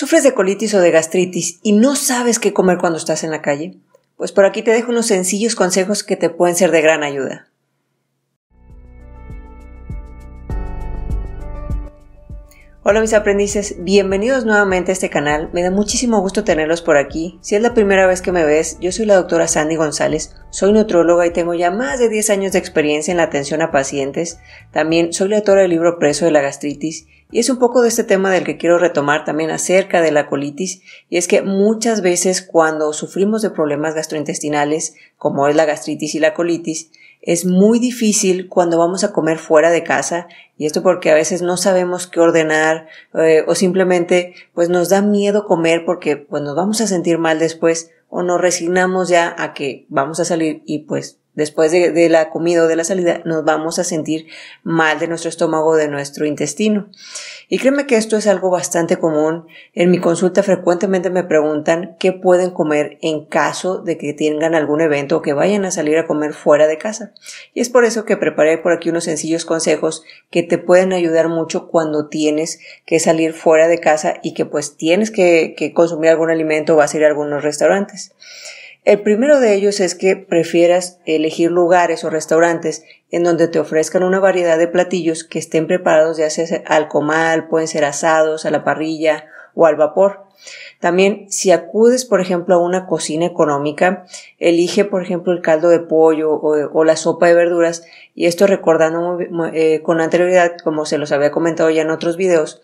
¿Sufres de colitis o de gastritis y no sabes qué comer cuando estás en la calle? Pues por aquí te dejo unos sencillos consejos que te pueden ser de gran ayuda. Hola mis aprendices, bienvenidos nuevamente a este canal, me da muchísimo gusto tenerlos por aquí. Si es la primera vez que me ves, yo soy la doctora Sandy González, soy nutróloga y tengo ya más de 10 años de experiencia en la atención a pacientes. También soy la autora del libro Preso de la gastritis y es un poco de este tema del que quiero retomar también acerca de la colitis, y es que muchas veces cuando sufrimos de problemas gastrointestinales, como es la gastritis y la colitis, es muy difícil cuando vamos a comer fuera de casa, y esto porque a veces no sabemos qué ordenar eh, o simplemente pues nos da miedo comer porque pues nos vamos a sentir mal después o nos resignamos ya a que vamos a salir y pues después de, la comida o de la salida, nos vamos a sentir mal de nuestro estómago, de nuestro intestino. Y créeme que esto es algo bastante común. En mi consulta frecuentemente me preguntan qué pueden comer en caso de que tengan algún evento o que vayan a salir a comer fuera de casa. Y es por eso que preparé por aquí unos sencillos consejos que te pueden ayudar mucho cuando tienes que salir fuera de casa y que pues tienes que, que consumir algún alimento o vas a ir a algunos restaurantes. El primero de ellos es que prefieras elegir lugares o restaurantes en donde te ofrezcan una variedad de platillos que estén preparados ya sea al comal, pueden ser asados, a la parrilla o al vapor. También si acudes, por ejemplo, a una cocina económica, elige, por ejemplo, el caldo de pollo o, la sopa de verduras, y esto recordando eh, con anterioridad, como se los había comentado ya en otros videos,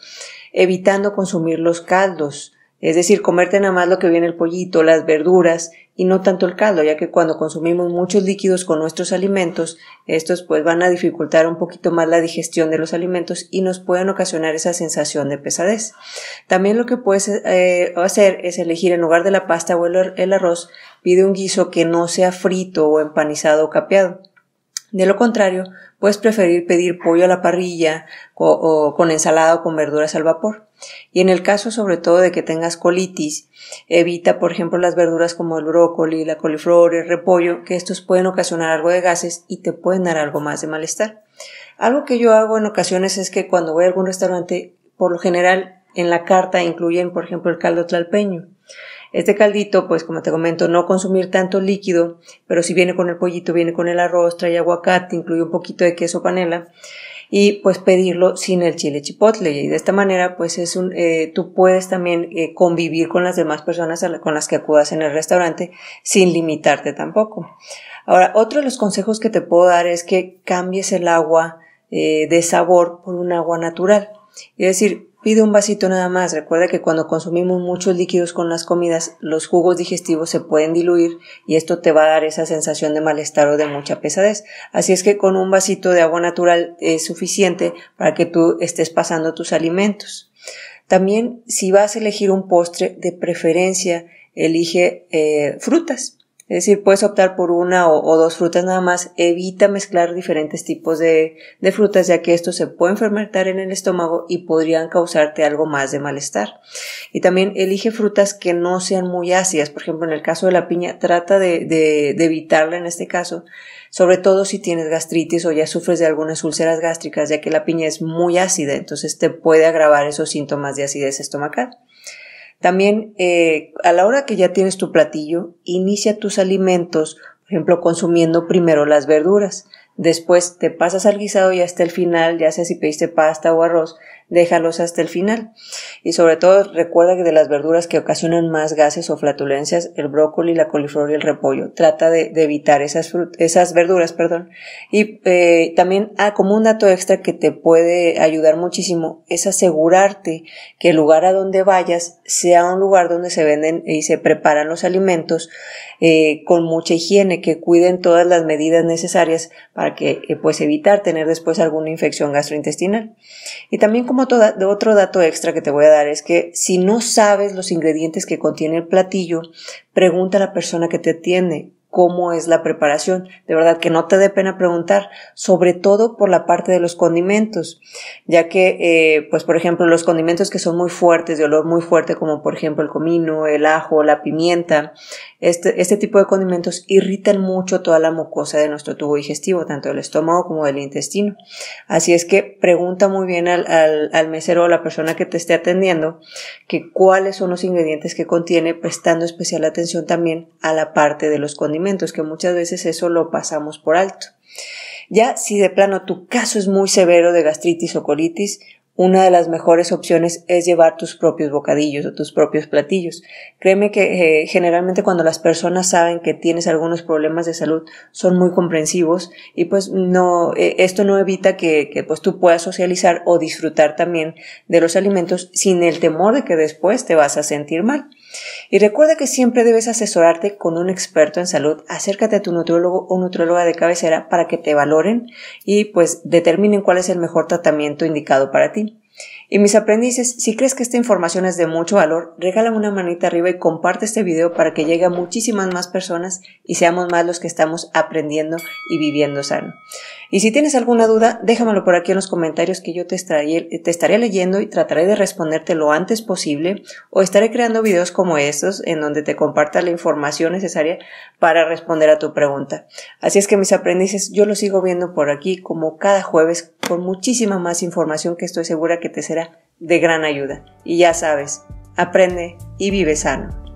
evitando consumir los caldos es decir, comerte nada más lo que viene el pollito, las verduras y no tanto el caldo, ya que cuando consumimos muchos líquidos con nuestros alimentos, estos pues van a dificultar un poquito más la digestión de los alimentos y nos pueden ocasionar esa sensación de pesadez. También lo que puedes eh, hacer es elegir en lugar de la pasta o el arroz, pide un guiso que no sea frito o empanizado o capeado. De lo contrario, puedes preferir pedir pollo a la parrilla o, con ensalada o con verduras al vapor. Y en el caso sobre todo de que tengas colitis, evita por ejemplo las verduras como el brócoli, la coliflor, el repollo, que estos pueden ocasionar algo de gases y te pueden dar algo más de malestar. Algo que yo hago en ocasiones es que cuando voy a algún restaurante, por lo general en la carta incluyen por ejemplo el caldo tlalpeño. Este caldito, pues como te comento, no consumir tanto líquido, pero si viene con el pollito, viene con el arroz, trae aguacate, incluye un poquito de queso panela y pues pedirlo sin el chile chipotle y de esta manera pues es un eh, tú puedes también eh, convivir con las demás personas con las que acudas en el restaurante sin limitarte tampoco ahora otro de los consejos que te puedo dar es que cambies el agua eh, de sabor por un agua natural es decir Pide un vasito nada más. Recuerda que cuando consumimos muchos líquidos con las comidas, los jugos digestivos se pueden diluir y esto te va a dar esa sensación de malestar o de mucha pesadez. Así es que con un vasito de agua natural es suficiente para que tú estés pasando tus alimentos. También si vas a elegir un postre, de preferencia elige eh, frutas. Es decir, puedes optar por una o, dos frutas nada más. Evita mezclar diferentes tipos de, frutas, ya que esto se puede fermentar en el estómago y podrían causarte algo más de malestar. Y también elige frutas que no sean muy ácidas. Por ejemplo, en el caso de la piña, trata de, de evitarla en este caso, sobre todo si tienes gastritis o ya sufres de algunas úlceras gástricas, ya que la piña es muy ácida, entonces te puede agravar esos síntomas de acidez estomacal. También eh, a la hora que ya tienes tu platillo, inicia tus alimentos, por ejemplo, consumiendo primero las verduras. Después te pasas al guisado y hasta el final, ya sea si pediste pasta o arroz, déjalos hasta el final. Y sobre todo recuerda que de las verduras que ocasionan más gases o flatulencias, el brócoli, la coliflor y el repollo. Trata de, evitar esas, esas verduras, perdón. Y eh, también, ah, como un dato extra que te puede ayudar muchísimo, es asegurarte que el lugar a donde vayas sea un lugar donde se venden y se preparan los alimentos eh, con mucha higiene, que cuiden todas las medidas necesarias para que puedes eh, pues evitar tener después alguna infección gastrointestinal. Y también como otro dato extra que te voy a dar es que si no sabes los ingredientes que contiene el platillo, pregunta a la persona que te atiende cómo es la preparación. De verdad que no te dé pena preguntar, sobre todo por la parte de los condimentos, ya que, eh, pues por ejemplo, los condimentos que son muy fuertes, de olor muy fuerte, como por ejemplo el comino, el ajo, la pimienta, este, este tipo de condimentos irritan mucho toda la mucosa de nuestro tubo digestivo, tanto del estómago como del intestino. Así es que pregunta muy bien al, al mesero o la persona que te esté atendiendo que cuáles son los ingredientes que contiene, prestando especial atención también a la parte de los condimentos que muchas veces eso lo pasamos por alto. Ya si de plano tu caso es muy severo de gastritis o colitis, una de las mejores opciones es llevar tus propios bocadillos o tus propios platillos. Créeme que eh, generalmente cuando las personas saben que tienes algunos problemas de salud son muy comprensivos y pues eh, esto no evita que, que, pues tú puedas socializar o disfrutar también de los alimentos sin el temor de que después te vas a sentir mal. Y recuerda que siempre debes asesorarte con un experto en salud, acércate a tu nutriólogo o nutrióloga de cabecera para que te valoren y pues determinen cuál es el mejor tratamiento indicado para ti. Y mis aprendices, si crees que esta información es de mucho valor, regala una manita arriba y comparte este video para que llegue a muchísimas más personas y seamos más los que estamos aprendiendo y viviendo sano. Y si tienes alguna duda, déjamelo por aquí en los comentarios que yo te, estaré, te leyendo y trataré de responderte lo antes posible o estaré creando videos como estos en donde te comparta la información necesaria para responder a tu pregunta. Así es que mis aprendices, yo lo sigo viendo por aquí como cada jueves con muchísima más información que estoy segura que te será de gran ayuda. Y ya sabes, aprende y vive sano.